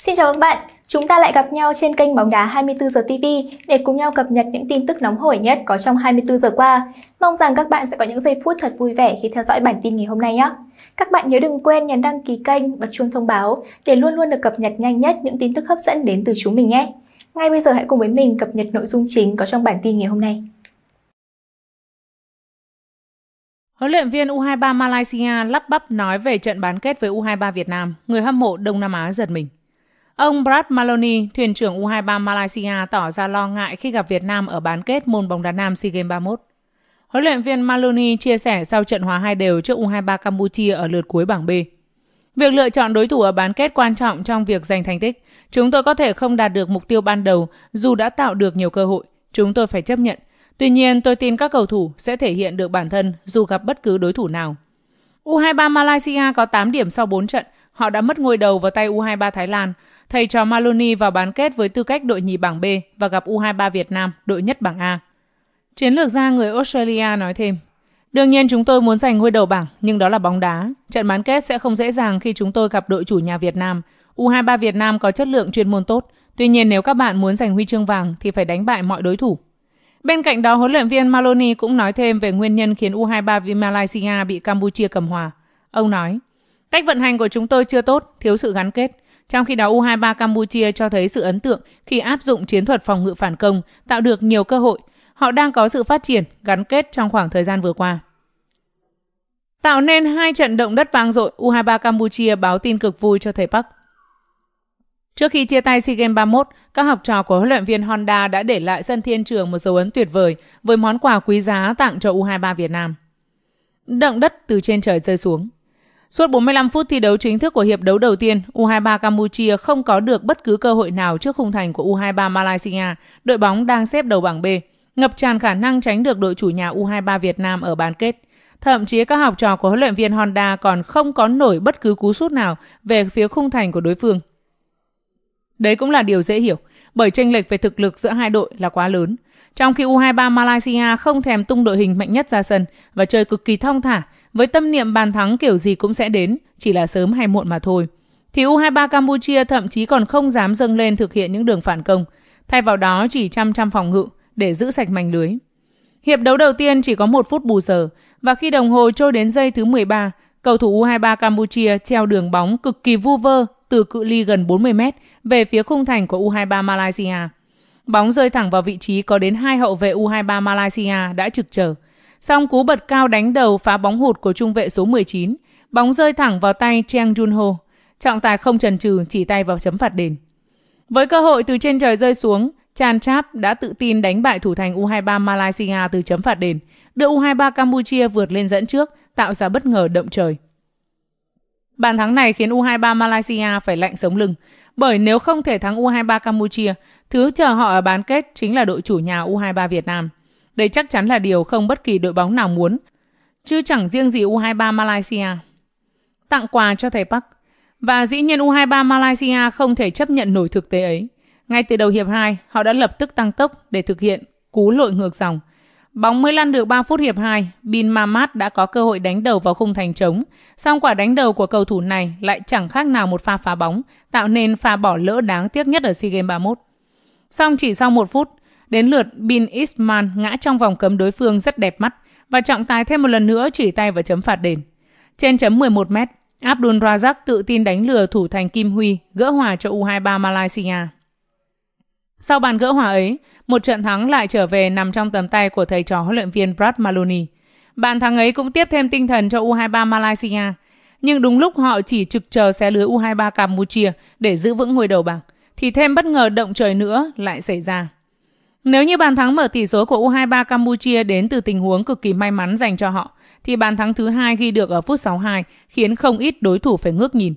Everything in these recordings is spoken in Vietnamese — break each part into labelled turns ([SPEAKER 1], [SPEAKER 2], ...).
[SPEAKER 1] Xin chào các bạn, chúng ta lại gặp nhau trên kênh Bóng đá 24 giờ TV để cùng nhau cập nhật những tin tức nóng hổi nhất có trong 24 giờ qua. Mong rằng các bạn sẽ có những giây phút thật vui vẻ khi theo dõi bản tin ngày hôm nay nhé. Các bạn nhớ đừng quên nhấn đăng ký kênh, bật chuông thông báo để luôn luôn được cập nhật nhanh nhất những tin tức hấp dẫn đến từ chúng mình nhé. Ngay bây giờ hãy cùng với mình cập nhật nội dung chính có trong bản tin ngày hôm nay. Huấn luyện viên U23 Malaysia lắp bắp nói về trận bán kết với U23 Việt Nam, người hâm mộ Đông Nam Á giật mình. Ông Brad Maloney, thuyền trưởng U23 Malaysia tỏ ra lo ngại khi gặp Việt Nam ở bán kết môn bóng đá nam SEA Games 31. Huấn luyện viên Maloney chia sẻ sau trận hòa hai đều trước U23 Campuchia ở lượt cuối bảng B. Việc lựa chọn đối thủ ở bán kết quan trọng trong việc giành thành tích. Chúng tôi có thể không đạt được mục tiêu ban đầu dù đã tạo được nhiều cơ hội. Chúng tôi phải chấp nhận. Tuy nhiên, tôi tin các cầu thủ sẽ thể hiện được bản thân dù gặp bất cứ đối thủ nào. U23 Malaysia có 8 điểm sau 4 trận. Họ đã mất ngôi đầu vào tay U23 Thái Lan. Thầy trò Maloney vào bán kết với tư cách đội nhì bảng B và gặp U23 Việt Nam, đội nhất bảng A. Chiến lược gia người Australia nói thêm, Đương nhiên chúng tôi muốn giành ngôi đầu bảng, nhưng đó là bóng đá. Trận bán kết sẽ không dễ dàng khi chúng tôi gặp đội chủ nhà Việt Nam. U23 Việt Nam có chất lượng chuyên môn tốt, tuy nhiên nếu các bạn muốn giành huy chương vàng thì phải đánh bại mọi đối thủ. Bên cạnh đó, huấn luyện viên Maloney cũng nói thêm về nguyên nhân khiến U23 Malaysia bị Campuchia cầm hòa. Ông nói, cách vận hành của chúng tôi chưa tốt, thiếu sự gắn kết. Trong khi đó, U23 Campuchia cho thấy sự ấn tượng khi áp dụng chiến thuật phòng ngự phản công, tạo được nhiều cơ hội. Họ đang có sự phát triển, gắn kết trong khoảng thời gian vừa qua. Tạo nên hai trận động đất vang dội, U23 Campuchia báo tin cực vui cho thầy Park. Trước khi chia tay SEA Games 31, các học trò của huấn luyện viên Honda đã để lại sân thiên trường một dấu ấn tuyệt vời với món quà quý giá tặng cho U23 Việt Nam. Động đất từ trên trời rơi xuống. Suốt 45 phút thi đấu chính thức của hiệp đấu đầu tiên, U23 Campuchia không có được bất cứ cơ hội nào trước khung thành của U23 Malaysia, đội bóng đang xếp đầu bảng B, ngập tràn khả năng tránh được đội chủ nhà U23 Việt Nam ở bán kết. Thậm chí các học trò của huấn luyện viên Honda còn không có nổi bất cứ cú sút nào về phía khung thành của đối phương. Đấy cũng là điều dễ hiểu, bởi chênh lệch về thực lực giữa hai đội là quá lớn. Trong khi U23 Malaysia không thèm tung đội hình mạnh nhất ra sân và chơi cực kỳ thong thả, với tâm niệm bàn thắng kiểu gì cũng sẽ đến, chỉ là sớm hay muộn mà thôi. Thì U23 Campuchia thậm chí còn không dám dâng lên thực hiện những đường phản công, thay vào đó chỉ chăm chăm phòng ngự để giữ sạch mảnh lưới. Hiệp đấu đầu tiên chỉ có một phút bù giờ và khi đồng hồ trôi đến giây thứ 13, cầu thủ U23 Campuchia treo đường bóng cực kỳ vu vơ từ cự ly gần 40 mét về phía khung thành của U23 Malaysia. Bóng rơi thẳng vào vị trí có đến hai hậu vệ U23 Malaysia đã trực chờ. Song cú bật cao đánh đầu phá bóng hụt của trung vệ số 19, bóng rơi thẳng vào tay Chang Junho. Trọng tài không chần chừ chỉ tay vào chấm phạt đền. Với cơ hội từ trên trời rơi xuống, Chan Chap đã tự tin đánh bại thủ thành U23 Malaysia từ chấm phạt đền, đưa U23 Campuchia vượt lên dẫn trước, tạo ra bất ngờ động trời. Bàn thắng này khiến U23 Malaysia phải lạnh sống lưng, bởi nếu không thể thắng U23 Campuchia, thứ chờ họ ở bán kết chính là đội chủ nhà U23 Việt Nam. Đây chắc chắn là điều không bất kỳ đội bóng nào muốn, chứ chẳng riêng gì U23 Malaysia. Tặng quà cho thầy Park. Và dĩ nhiên U23 Malaysia không thể chấp nhận nổi thực tế ấy. Ngay từ đầu hiệp 2, họ đã lập tức tăng tốc để thực hiện cú lội ngược dòng. Bóng mới lăn được 3 phút hiệp 2, Bin Mamat đã có cơ hội đánh đầu vào khung thành trống. Song quả đánh đầu của cầu thủ này lại chẳng khác nào một pha phá bóng, tạo nên pha bỏ lỡ đáng tiếc nhất ở SEA Games 31. Song chỉ sau 1 phút, Đến lượt Bin Isman ngã trong vòng cấm đối phương rất đẹp mắt và trọng tài thêm một lần nữa chỉ tay và chấm phạt đền. Trên chấm 11 mét, Abdul Razak tự tin đánh lừa thủ thành Kim Huy, gỡ hòa cho U23 Malaysia. Sau bàn gỡ hòa ấy, một trận thắng lại trở về nằm trong tầm tay của thầy trò huấn luyện viên Brad Maloney. Bàn thắng ấy cũng tiếp thêm tinh thần cho U23 Malaysia. Nhưng đúng lúc họ chỉ trực chờ xé lưới U23 Campuchia để giữ vững ngôi đầu bảng, thì thêm bất ngờ động trời nữa lại xảy ra. Nếu như bàn thắng mở tỷ số của U23 Campuchia đến từ tình huống cực kỳ may mắn dành cho họ, thì bàn thắng thứ hai ghi được ở phút 62 khiến không ít đối thủ phải ngước nhìn.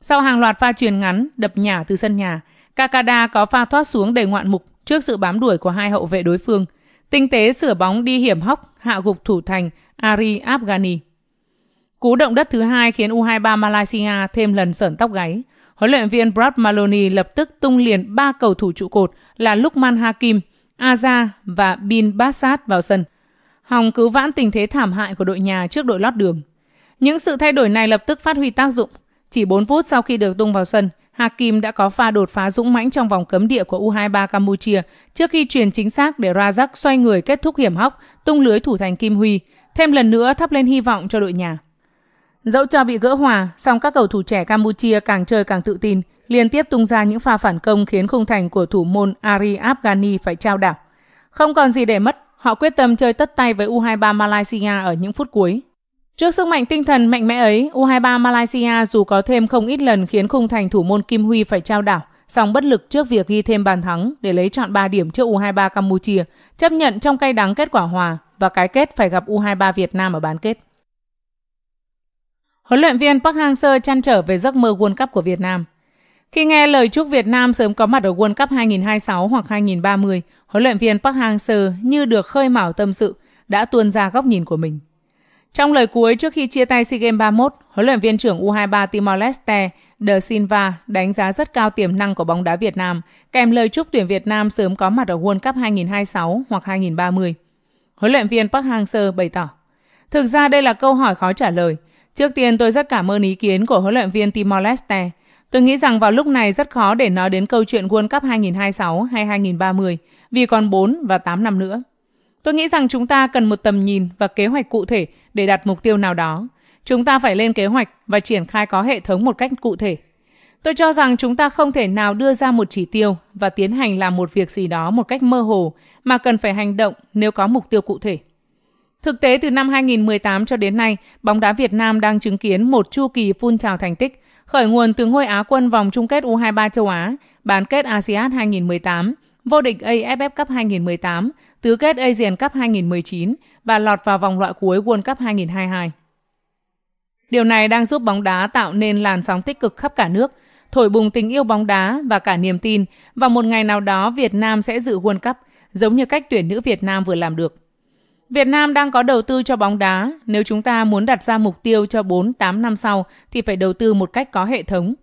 [SPEAKER 1] Sau hàng loạt pha truyền ngắn, đập nhả từ sân nhà, Kakada có pha thoát xuống đầy ngoạn mục trước sự bám đuổi của hai hậu vệ đối phương. Tinh tế sửa bóng đi hiểm hóc, hạ gục thủ thành Ari Afghani. Cú động đất thứ hai khiến U23 Malaysia thêm lần sởn tóc gáy. Huấn luyện viên Brad Maloney lập tức tung liền ba cầu thủ trụ cột là Lukman Hakim, Aza và Bin Bassat vào sân. Hòng cứu vãn tình thế thảm hại của đội nhà trước đội lót đường. Những sự thay đổi này lập tức phát huy tác dụng. Chỉ 4 phút sau khi được tung vào sân, Hakim đã có pha đột phá dũng mãnh trong vòng cấm địa của U23 Campuchia trước khi truyền chính xác để Razak xoay người kết thúc hiểm hóc, tung lưới thủ thành Kim Huy, thêm lần nữa thắp lên hy vọng cho đội nhà. Dẫu cho bị gỡ hòa, song các cầu thủ trẻ Campuchia càng chơi càng tự tin, liên tiếp tung ra những pha phản công khiến khung thành của thủ môn Ari Afghani phải trao đảo. Không còn gì để mất, họ quyết tâm chơi tất tay với U23 Malaysia ở những phút cuối. Trước sức mạnh tinh thần mạnh mẽ ấy, U23 Malaysia dù có thêm không ít lần khiến khung thành thủ môn Kim Huy phải trao đảo, song bất lực trước việc ghi thêm bàn thắng để lấy chọn 3 điểm trước U23 Campuchia, chấp nhận trong cay đắng kết quả hòa và cái kết phải gặp U23 Việt Nam ở bán kết. Huấn luyện viên Park Hang-seo chăn trở về giấc mơ World Cup của Việt Nam. Khi nghe lời chúc Việt Nam sớm có mặt ở World Cup 2026 hoặc 2030, huấn luyện viên Park Hang-seo như được khơi mào tâm sự, đã tuôn ra góc nhìn của mình. Trong lời cuối trước khi chia tay SEA Games 31, huấn luyện viên trưởng U23 Timor Leste De Silva đánh giá rất cao tiềm năng của bóng đá Việt Nam, kèm lời chúc tuyển Việt Nam sớm có mặt ở World Cup 2026 hoặc 2030. Huấn luyện viên Park Hang-seo bày tỏ, Thực ra đây là câu hỏi khó trả lời – Trước tiên tôi rất cảm ơn ý kiến của huấn luyện viên Timor-Leste. Tôi nghĩ rằng vào lúc này rất khó để nói đến câu chuyện World Cup 2026 hay 2030 vì còn 4 và 8 năm nữa. Tôi nghĩ rằng chúng ta cần một tầm nhìn và kế hoạch cụ thể để đạt mục tiêu nào đó. Chúng ta phải lên kế hoạch và triển khai có hệ thống một cách cụ thể. Tôi cho rằng chúng ta không thể nào đưa ra một chỉ tiêu và tiến hành làm một việc gì đó một cách mơ hồ mà cần phải hành động nếu có mục tiêu cụ thể. Thực tế từ năm 2018 cho đến nay, bóng đá Việt Nam đang chứng kiến một chu kỳ phun trào thành tích, khởi nguồn từ ngôi Á quân vòng chung kết U23 châu Á, bán kết ASEAN 2018, vô địch AFF Cup 2018, tứ kết Asian e Cup 2019 và lọt vào vòng loại cuối World Cup 2022. Điều này đang giúp bóng đá tạo nên làn sóng tích cực khắp cả nước, thổi bùng tình yêu bóng đá và cả niềm tin vào một ngày nào đó Việt Nam sẽ dự World Cup, giống như cách tuyển nữ Việt Nam vừa làm được. Việt Nam đang có đầu tư cho bóng đá, nếu chúng ta muốn đặt ra mục tiêu cho 4-8 năm sau thì phải đầu tư một cách có hệ thống.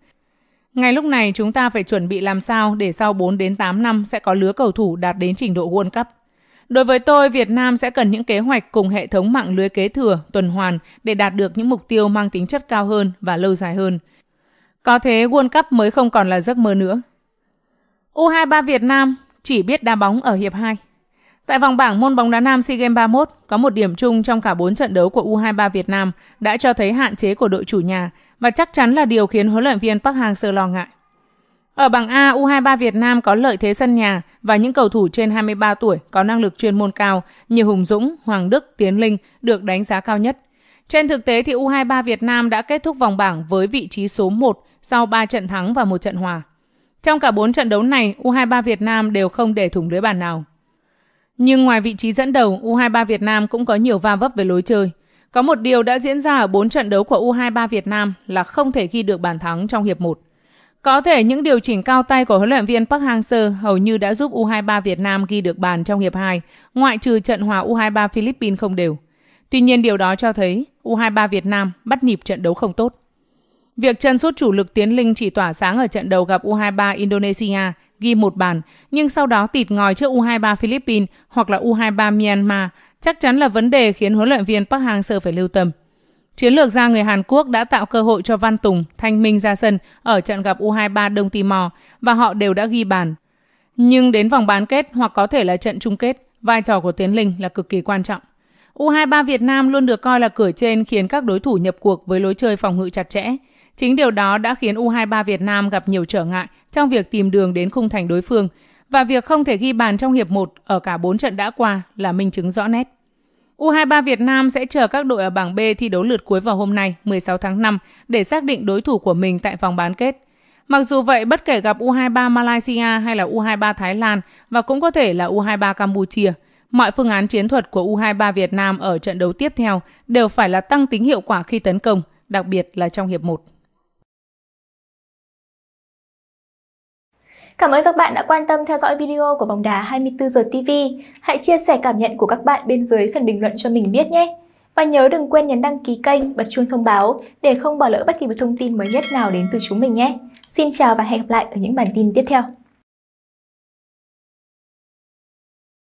[SPEAKER 1] Ngay lúc này chúng ta phải chuẩn bị làm sao để sau 4 đến 8 năm sẽ có lứa cầu thủ đạt đến trình độ World Cup. Đối với tôi, Việt Nam sẽ cần những kế hoạch cùng hệ thống mạng lưới kế thừa, tuần hoàn để đạt được những mục tiêu mang tính chất cao hơn và lâu dài hơn. Có thế World Cup mới không còn là giấc mơ nữa. U23 Việt Nam chỉ biết đá bóng ở hiệp 2. Tại vòng bảng môn bóng đá nam SEA Games 31, có một điểm chung trong cả 4 trận đấu của U23 Việt Nam đã cho thấy hạn chế của đội chủ nhà và chắc chắn là điều khiến huấn luyện viên Park Hang-seo lo ngại. Ở bảng A, U23 Việt Nam có lợi thế sân nhà và những cầu thủ trên 23 tuổi có năng lực chuyên môn cao như Hùng Dũng, Hoàng Đức, Tiến Linh được đánh giá cao nhất. Trên thực tế thì U23 Việt Nam đã kết thúc vòng bảng với vị trí số 1 sau 3 trận thắng và một trận hòa. Trong cả 4 trận đấu này, U23 Việt Nam đều không để thủng lưới bàn nào. Nhưng ngoài vị trí dẫn đầu, U23 Việt Nam cũng có nhiều va vấp về lối chơi. Có một điều đã diễn ra ở 4 trận đấu của U23 Việt Nam là không thể ghi được bàn thắng trong hiệp 1. Có thể những điều chỉnh cao tay của huấn luyện viên Park Hang-seo hầu như đã giúp U23 Việt Nam ghi được bàn trong hiệp 2, ngoại trừ trận hòa U23 Philippines không đều. Tuy nhiên điều đó cho thấy U23 Việt Nam bắt nhịp trận đấu không tốt. Việc chân sút chủ lực Tiến Linh chỉ tỏa sáng ở trận đầu gặp U23 Indonesia ghi một bàn, nhưng sau đó tịt ngòi trước U23 Philippines hoặc là U23 Myanmar chắc chắn là vấn đề khiến huấn luyện viên Park Hang-seo phải lưu tâm. Chiến lược gia người Hàn Quốc đã tạo cơ hội cho Văn Tùng, Thanh Minh ra sân ở trận gặp U23 Đông Timor và họ đều đã ghi bàn. Nhưng đến vòng bán kết hoặc có thể là trận chung kết, vai trò của Tiến Linh là cực kỳ quan trọng. U23 Việt Nam luôn được coi là cửa trên khiến các đối thủ nhập cuộc với lối chơi phòng ngự chặt chẽ, Chính điều đó đã khiến U23 Việt Nam gặp nhiều trở ngại trong việc tìm đường đến khung thành đối phương và việc không thể ghi bàn trong hiệp 1 ở cả 4 trận đã qua là minh chứng rõ nét. U23 Việt Nam sẽ chờ các đội ở bảng B thi đấu lượt cuối vào hôm nay 16 tháng 5 để xác định đối thủ của mình tại vòng bán kết. Mặc dù vậy, bất kể gặp U23 Malaysia hay là U23 Thái Lan và cũng có thể là U23 Campuchia, mọi phương án chiến thuật của U23 Việt Nam ở trận đấu tiếp theo đều phải là tăng tính hiệu quả khi tấn công, đặc biệt là trong hiệp 1. Cảm ơn các bạn đã quan tâm theo dõi video của bóng đá 24 giờ TV. Hãy chia sẻ cảm nhận của các bạn bên dưới phần bình luận cho mình biết nhé. Và nhớ đừng quên nhấn đăng ký kênh, bật chuông thông báo để không bỏ lỡ bất kỳ một thông tin mới nhất nào đến từ chúng mình nhé. Xin chào và hẹn gặp lại ở những bản tin tiếp theo.